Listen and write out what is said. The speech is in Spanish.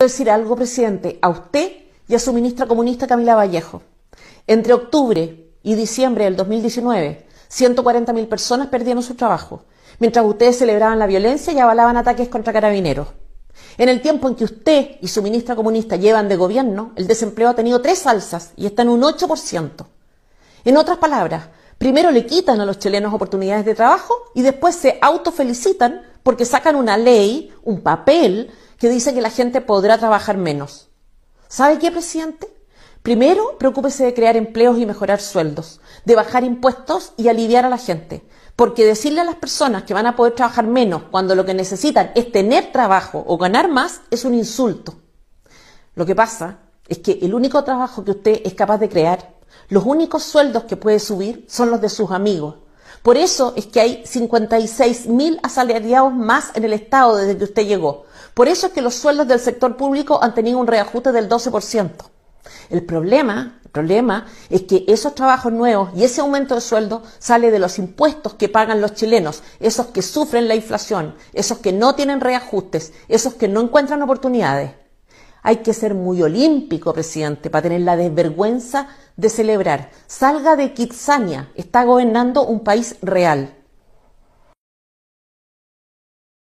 Quiero decir algo, presidente, a usted y a su ministra comunista Camila Vallejo. Entre octubre y diciembre del 2019, 140.000 personas perdieron su trabajo, mientras ustedes celebraban la violencia y avalaban ataques contra carabineros. En el tiempo en que usted y su ministra comunista llevan de gobierno, el desempleo ha tenido tres alzas y está en un 8%. En otras palabras, primero le quitan a los chilenos oportunidades de trabajo y después se autofelicitan porque sacan una ley, un papel, que dice que la gente podrá trabajar menos. ¿Sabe qué, presidente? Primero, preocúpese de crear empleos y mejorar sueldos, de bajar impuestos y aliviar a la gente. Porque decirle a las personas que van a poder trabajar menos cuando lo que necesitan es tener trabajo o ganar más es un insulto. Lo que pasa es que el único trabajo que usted es capaz de crear, los únicos sueldos que puede subir son los de sus amigos, por eso es que hay 56.000 asalariados más en el Estado desde que usted llegó. Por eso es que los sueldos del sector público han tenido un reajuste del 12%. El problema, el problema es que esos trabajos nuevos y ese aumento de sueldo sale de los impuestos que pagan los chilenos, esos que sufren la inflación, esos que no tienen reajustes, esos que no encuentran oportunidades. Hay que ser muy olímpico, presidente, para tener la desvergüenza de celebrar. Salga de Kitsania, está gobernando un país real.